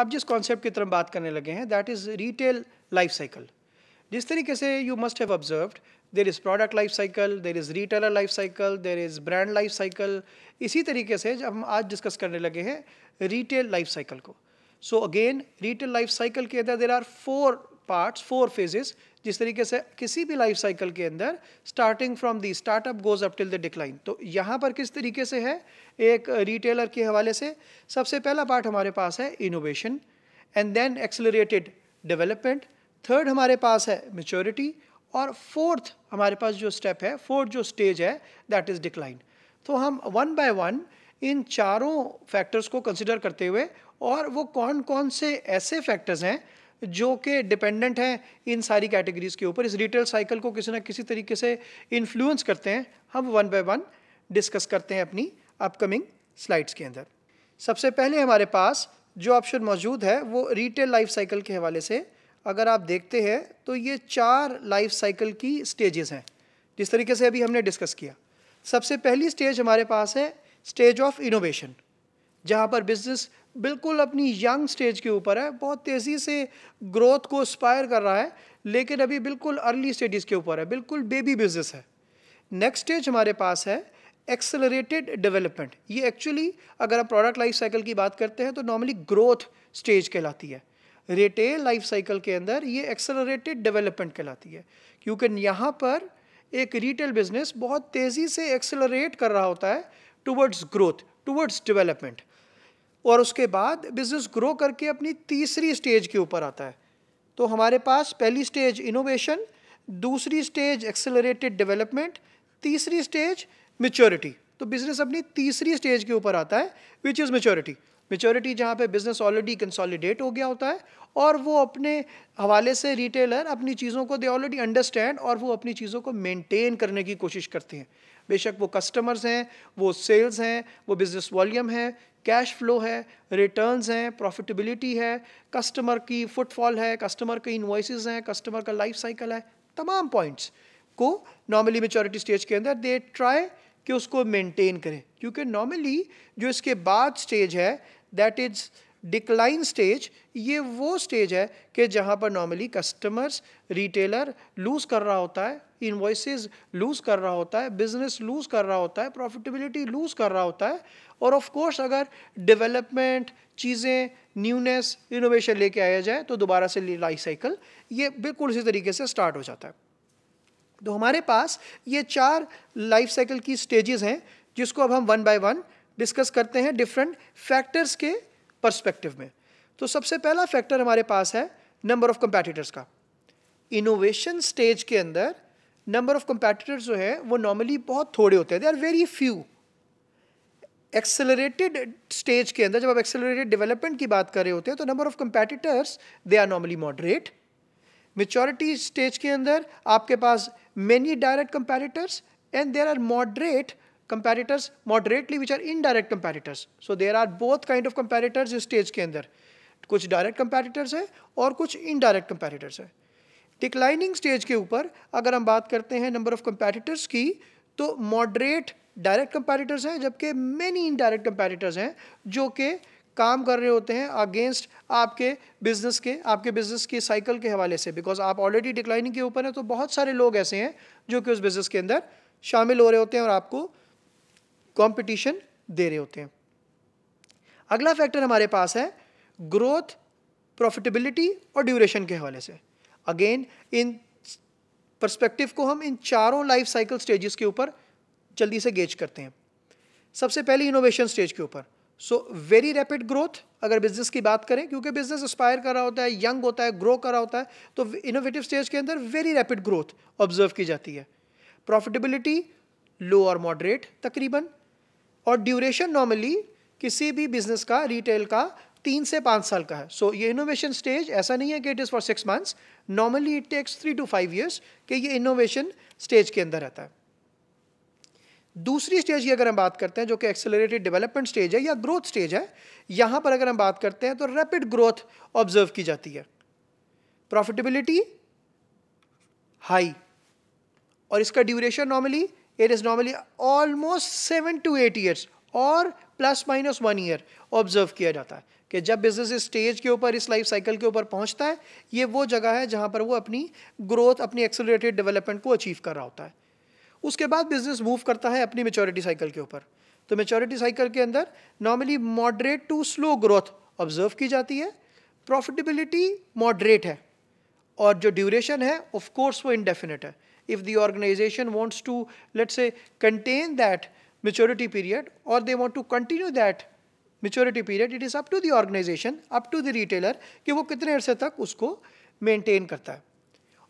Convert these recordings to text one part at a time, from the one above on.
अब जिस कॉन्सेप्ट की तरफ बात करने लगे हैं that is retail life cycle जिस तरीके से you must have observed there is product life cycle there is retailer life cycle there is brand life cycle इसी तरीके से जब हम आज डिस्कस करने लगे हैं रिटेल लाइफ साइकिल को so again retail life cycle के अंदर there are four parts four phases जिस तरीके से किसी भी लाइफ साइकिल के अंदर starting from the startup goes up till the decline तो यहाँ पर किस तरीके से है एक रिटेलर के हवाले से सबसे पहला पार्ट हमारे पास है innovation and then accelerated development third हमारे पास है मेच्योरिटी और फोर्थ हमारे पास जो स्टेप है फोर्थ जो स्टेज है दैट इज़ डिक्लाइन तो हम वन बाय वन इन चारों फैक्टर्स को कंसिडर करते हुए और वो कौन कौन से ऐसे फैक्टर्स हैं जो कि डिपेंडेंट हैं इन सारी कैटेगरीज़ के ऊपर इस रिटेल साइकिल को किसी ना किसी तरीके से इन्फ्लुएंस करते हैं हम वन बाय वन डिस्कस करते हैं अपनी अपकमिंग स्लाइड्स के अंदर सबसे पहले हमारे पास जो ऑप्शन मौजूद है वो रिटेल लाइफ साइकिल के हवाले से अगर आप देखते हैं तो ये चार लाइफ साइकिल की स्टेजेस हैं जिस तरीके से अभी हमने डिस्कस किया सबसे पहली स्टेज हमारे पास है स्टेज ऑफ इनोवेशन जहाँ पर बिज़नेस बिल्कुल अपनी यंग स्टेज के ऊपर है बहुत तेज़ी से ग्रोथ को स्पायर कर रहा है लेकिन अभी बिल्कुल अर्ली स्टेजेस के ऊपर है बिल्कुल बेबी बिजनेस है नेक्स्ट स्टेज हमारे पास है एक्सेलरेटेड डेवलपमेंट ये एक्चुअली अगर आप प्रोडक्ट लाइफ साइकिल की बात करते हैं तो नॉर्मली ग्रोथ स्टेज कहलाती है रिटेल लाइफ साइकिल के अंदर ये एक्सेलरेटेड डेवलपमेंट कहलाती है क्योंकि यहाँ पर एक रिटेल बिजनेस बहुत तेज़ी से एक्सेलरेट कर रहा होता है टुवर्ड्स ग्रोथ टुवर्ड्स डेवलपमेंट और उसके बाद बिजनेस ग्रो करके अपनी तीसरी स्टेज के ऊपर आता है तो हमारे पास पहली स्टेज इनोवेशन दूसरी स्टेज एक्सेलरेटेड डेवलपमेंट तीसरी स्टेज मेच्योरिटी तो बिजनेस अपनी तीसरी स्टेज के ऊपर आता है विच इज़ मेच्योरिटी मेचोरिटी जहाँ पे बिजनेस ऑलरेडी कंसोलिडेट हो गया होता है और वो अपने हवाले से रिटेलर अपनी चीज़ों को दे ऑलरेडी अंडरस्टैंड और वो अपनी चीज़ों को मेंटेन करने की कोशिश करते हैं बेशक वो कस्टमर्स हैं वो सेल्स हैं वो बिज़नेस वॉल्यूम है कैश फ्लो है रिटर्न्स हैं प्रॉफिटेबिलिटी है कस्टमर की फुटफॉल है कस्टमर के इन्वाइस हैं कस्टमर का लाइफ साइकिल है तमाम पॉइंट्स को नॉर्मली मेचोरिटी स्टेज के अंदर दे ट्राई कि उसको मेंटेन करें क्योंकि नॉर्मली जो इसके बाद स्टेज है दैट इज डिक्लाइन स्टेज ये वो स्टेज है कि जहाँ पर नॉर्मली कस्टमर्स रिटेलर लूज़ कर रहा होता है इन्वॉइसेस लूज़ कर रहा होता है बिजनेस लूज़ कर रहा होता है प्रॉफिटेबिलिटी लूज़ कर रहा होता है और ऑफ कोर्स अगर डेवलपमेंट चीज़ें न्यूनेस इनोवेशन लेके आया जाए तो दोबारा से लाइफ साइकिल ये बिल्कुल इसी तरीके से स्टार्ट हो जाता है तो हमारे पास ये चार लाइफ साइकिल की स्टेजेस हैं जिसको अब हम वन बाय वन डिस्कस करते हैं डिफरेंट फैक्टर्स के पर्सपेक्टिव में तो सबसे पहला फैक्टर हमारे पास है नंबर ऑफ कंपेटिटर्स का इनोवेशन स्टेज के अंदर नंबर ऑफ कंपेटिटर्स जो है वो नॉर्मली बहुत थोड़े होते हैं they are very few accelerated stage के अंदर जब आप एक्सेलरेटेड डेवलपमेंट की बात कर रहे होते हैं तो number of competitors they are normally moderate maturity stage के अंदर आपके पास many direct competitors and there are moderate comparators moderately which are indirect comparators so there are both kind of comparators in stage ke andar kuch direct comparators hai aur kuch indirect comparators hai declining stage ke upar agar hum baat karte hain number of competitors ki to moderate direct competitors हैं जबकि many indirect competitors हैं जो कि काम कर रहे होते हैं अगेंस्ट आपके बिजनेस के आपके बिजनेस के साइकिल के हवाले से बिकॉज आप ऑलरेडी डिक्लाइनिंग के ऊपर हैं तो बहुत सारे लोग ऐसे हैं जो कि उस बिजनेस के अंदर शामिल हो रहे होते हैं और आपको कंपटीशन दे रहे होते हैं अगला फैक्टर हमारे पास है ग्रोथ प्रॉफिटेबिलिटी और ड्यूरेशन के हवाले से अगेन इन परस्पेक्टिव को हम इन चारों लाइफ साइकिल स्टेजेस के ऊपर जल्दी से गेज करते हैं सबसे पहले इनोवेशन स्टेज के ऊपर सो वेरी रैपिड ग्रोथ अगर बिजनेस की बात करें क्योंकि बिजनेस एस्पायर कर रहा होता है यंग होता है ग्रो कर रहा होता है तो इनोवेटिव स्टेज के अंदर वेरी रैपिड ग्रोथ ऑब्जर्व की जाती है प्रॉफिटेबिलिटी लो और मॉडरेट तकरीबन और ड्यूरेशन नॉर्मली किसी भी बिजनेस का रिटेल का तीन से पाँच साल का है सो so, ये इनोवेशन स्टेज ऐसा नहीं है कि it is for six months normally it takes three to five years कि ये इनोवेशन स्टेज के अंदर रहता है दूसरी स्टेज की अगर हम बात करते हैं जो कि एक्सेलरेटेड डेवलपमेंट स्टेज है या ग्रोथ स्टेज है यहाँ पर अगर हम बात करते हैं तो रैपिड ग्रोथ ऑब्जर्व की जाती है प्रॉफिटेबिलिटी हाई और इसका duration normally it is normally almost seven to eight years और plus minus one year observe किया जाता है कि जब बिजनेस इस स्टेज के ऊपर इस लाइफ साइकिल के ऊपर पहुंचता है ये वो जगह है जहां पर वो अपनी ग्रोथ अपनी एक्सेलरेटेड डेवलपमेंट को अचीव कर रहा होता है उसके बाद बिजनेस मूव करता है अपनी मेचोरिटी साइकिल के ऊपर तो मेचोरिटी साइकिल के अंदर normally moderate to slow growth observe की जाती है प्रॉफिटेबिलिटी मॉडरेट है और जो ड्यूरेशन है ऑफकोर्स वो इनडेफिनेट है if the organization wants to, let's say, contain that maturity period or they want to continue that maturity period, it is up to the organization, up to the retailer कि वो कितने अरसे तक उसको maintain करता है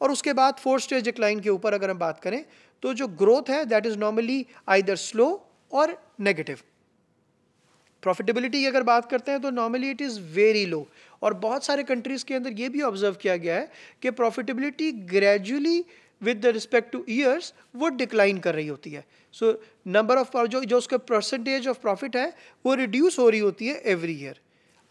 और उसके बाद फोर्थ स्टेज डिक्लाइन के ऊपर अगर हम बात करें तो जो ग्रोथ है that is normally either slow और नेगेटिव प्रॉफिटेबिलिटी की अगर बात करते हैं तो normally it is very low और बहुत सारे कंट्रीज़ के अंदर ये भी ऑब्जर्व किया गया है कि profitability gradually with respect to years वो डिक्लाइन कर रही होती है सो नंबर ऑफ जो जो उसका परसेंटेज ऑफ प्रॉफिट है वो रिड्यूस हो रही होती है every year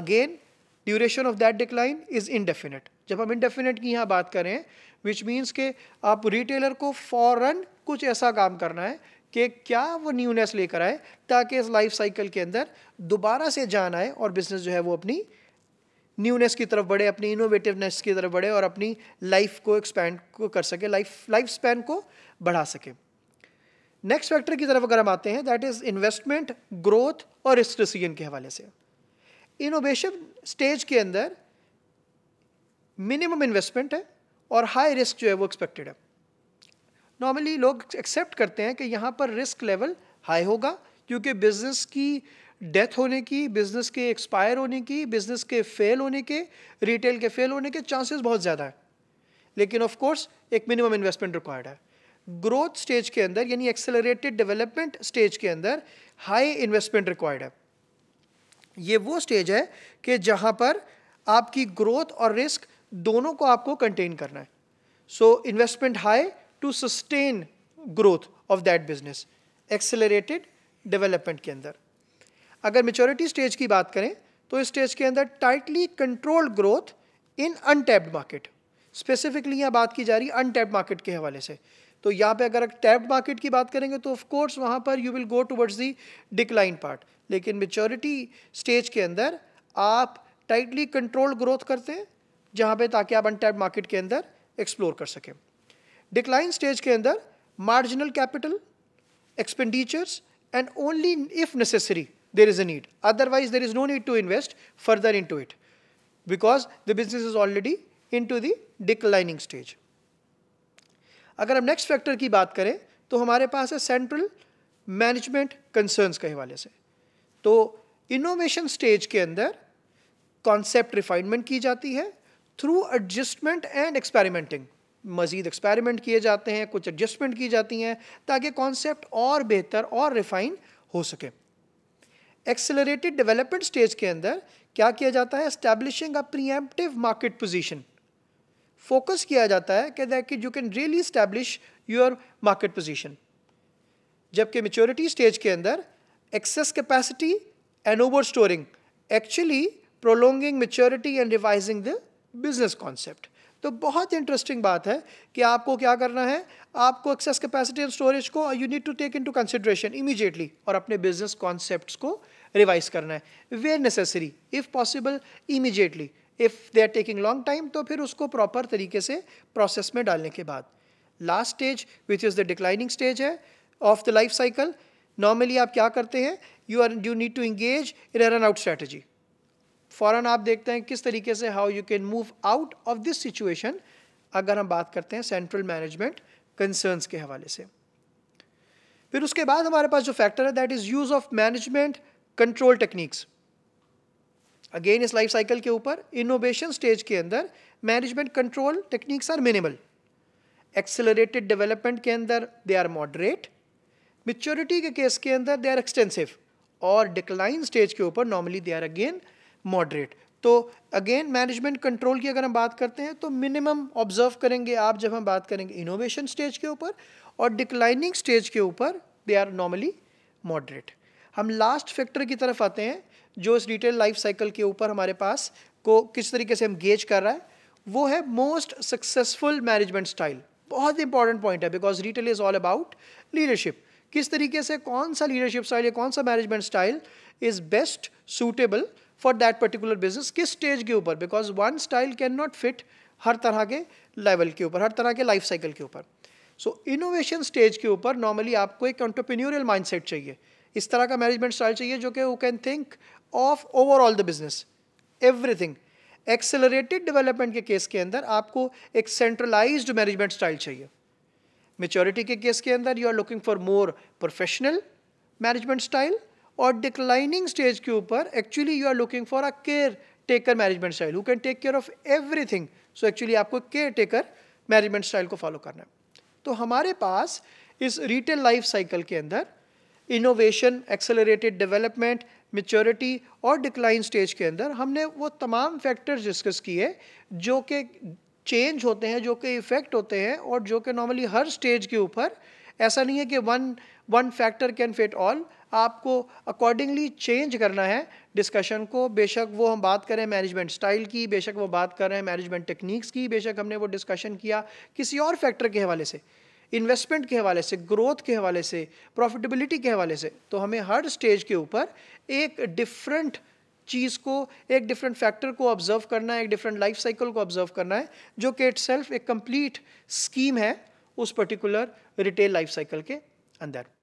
again duration of that decline is indefinite जब हम इनडेफिनेट की यहाँ बात करें विच मीन्स के आप रिटेलर को फ़ौरन कुछ ऐसा काम करना है कि क्या वो न्यूनेस लेकर आए ताकि इस लाइफ साइकिल के अंदर दोबारा से जान आए और बिज़नेस जो है वो अपनी न्यूनेस की तरफ बढ़े अपनी इनोवेटिवनेस की तरफ बढ़े और अपनी लाइफ को एक्सपैंड को कर सके लाइफ लाइफ स्पैन को बढ़ा सके नेक्स्ट फैक्टर की तरफ अगर हम आते हैं दैट इज इन्वेस्टमेंट ग्रोथ और रिस्क डिसीजन के हवाले से इनोवेशन स्टेज के अंदर मिनिमम इन्वेस्टमेंट है और हाई रिस्क जो है वो एक्सपेक्टेड है नॉर्मली लोग एक्सेप्ट करते हैं कि यहाँ पर रिस्क लेवल हाई होगा क्योंकि बिजनेस की डेथ होने की बिज़नेस के एक्सपायर होने की बिज़नेस के फेल होने के रिटेल के फेल होने के चांसेस बहुत ज़्यादा है लेकिन ऑफ कोर्स एक मिनिमम इन्वेस्टमेंट रिक्वायर्ड है ग्रोथ स्टेज के अंदर यानी एक्सेलरेटेड डेवलपमेंट स्टेज के अंदर हाई इन्वेस्टमेंट रिक्वायर्ड है ये वो स्टेज है कि जहाँ पर आपकी ग्रोथ और रिस्क दोनों को आपको कंटेन करना है so investment high to sustain growth of that business accelerated development के अंदर अगर मेच्योरिटी स्टेज की बात करें तो इस स्टेज के अंदर tightly controlled growth in untapped market specifically यहाँ बात की जा रही है अनटैप्ड मार्केट के हवाले से तो यहाँ पे अगर टैप्ड मार्केट की बात करेंगे तो ऑफकोर्स वहाँ पर you will go towards the decline part लेकिन मेच्योरिटी स्टेज के अंदर आप टाइटली कंट्रोल ग्रोथ करते हैं जहाँ पे ताकि आप अनटैप्ड मार्केट के अंदर एक्सप्लोर कर सकें डिक्लाइन स्टेज के अंदर marginal capital expenditures and only if necessary there is a need. Otherwise, there is no need to invest further into it because the business is already into the declining stage. अगर हम next factor की बात करें तो हमारे पास है central management concerns के हवाले से तो इनोवेशन स्टेज के अंदर कॉन्सेप्ट रिफाइनमेंट की जाती है थ्रू एडजस्टमेंट एंड एक्सपेरिमेंटिंग मज़ीद एक्सपेरिमेंट किए जाते हैं कुछ एडजस्टमेंट की जाती हैं ताकि कॉन्सेप्ट और बेहतर और रिफाइन हो सके एक्सेलरेटेड डेवलपमेंट स्टेज के अंदर क्या किया जाता है establishing a preemptive market position focus किया जाता है कि दैट कि you can really establish your market position जबकि मेच्योरिटी स्टेज के अंदर excess capacity and over storing actually prolonging maturity and revising the business concept तो बहुत इंटरेस्टिंग बात है कि आपको क्या करना है आपको एक्सेस कैपेसिटी एंड स्टोरेज को you need to take into consideration immediately और अपने बिजनेस कॉन्सेप्ट को रिवाइज करना है where necessary if possible immediately if they are taking long time तो फिर उसको प्रॉपर तरीके से प्रोसेस में डालने के बाद last stage which is the declining stage है of the life cycle normally आप क्या करते हैं you are you need to engage in run out strategy फ़ौरन आप देखते हैं किस तरीके से how you can move out of this situation अगर हम बात करते हैं सेंट्रल मैनेजमेंट कंसर्न्स के हवाले से फिर उसके बाद हमारे पास जो फैक्टर है that is use of management control techniques again इस लाइफ साइकिल के ऊपर इनोवेशन स्टेज के अंदर management control techniques are minimal accelerated development के अंदर दे आर मॉडरेट मिच्योरिटी के केस के अंदर दे आर एक्सटेंसिव और डिक्लाइन स्टेज के ऊपर normally they are again moderate तो अगेन मैनेजमेंट कंट्रोल की अगर हम बात करते हैं तो मिनिमम ऑब्जर्व करेंगे आप जब हम बात करेंगे इनोवेशन स्टेज के ऊपर और डिक्लाइनिंग स्टेज के ऊपर दे आर नॉर्मली मॉडरेट हम लास्ट फैक्टर की तरफ आते हैं जो इस रिटेल लाइफ साइकिल के ऊपर हमारे पास को किस तरीके से हम गेज कर रहा है वो है मोस्ट सक्सेसफुल मैनेजमेंट स्टाइल बहुत इंपॉर्टेंट पॉइंट है because retail is all about leadership किस तरीके से कौन सा लीडरशिप स्टाइल या कौन सा management style is best suitable for that particular business किस स्टेज के ऊपर because one style can not fit हर तरह के लेवल के ऊपर हर तरह के लाइफ साइकिल के ऊपर सो इनोवेशन स्टेज के ऊपर नॉर्मली आपको एक एंटरप्रेन्योरियल माइंडसेट चाहिए इस तरह का मैनेजमेंट स्टाइल चाहिए जो कि who can think of overall the business everything accelerated development के केस के अंदर आपको एक सेंट्रलाइज्ड मैनेजमेंट स्टाइल चाहिए मेच्योरिटी के केस के अंदर you are looking for more professional management style और डिक्लाइनिंग स्टेज के ऊपर actually you are looking for a caretaker management style who can take care of everything so actually आपको caretaker management style को follow करना है तो हमारे पास इस रिटेल लाइफ साइकिल के अंदर इनोवेशन एक्सेलरेटेड डेवलपमेंट मेच्योरिटी और डिक्लाइन स्टेज के अंदर हमने वो तमाम फैक्टर्स डिस्कस किए जो कि चेंज होते हैं जो कि इफ़ेक्ट होते हैं और जो कि नॉर्मली हर स्टेज के ऊपर ऐसा नहीं है कि one one factor can fit all आपको अकॉर्डिंगली चेंज करना है डिस्कशन को बेशक वो हम बात करें मैनेजमेंट स्टाइल की बेशक वो बात कर रहे हैं मैनेजमेंट टेक्निक्स की बेशक हमने वो डिस्कशन किया किसी और फैक्टर के हवाले से इन्वेस्टमेंट के हवाले से ग्रोथ के हवाले से प्रॉफिटेबिलिटी के हवाले से तो हमें हर स्टेज के ऊपर एक डिफरेंट चीज़ को एक डिफरेंट फैक्टर को ऑब्जर्व करना है एक डिफरेंट लाइफ साइकिल को ऑब्जर्व करना है जो कि इट्स एक कंप्लीट स्कीम है उस पर्टिकुलर रिटेल लाइफ साइकिल के अंदर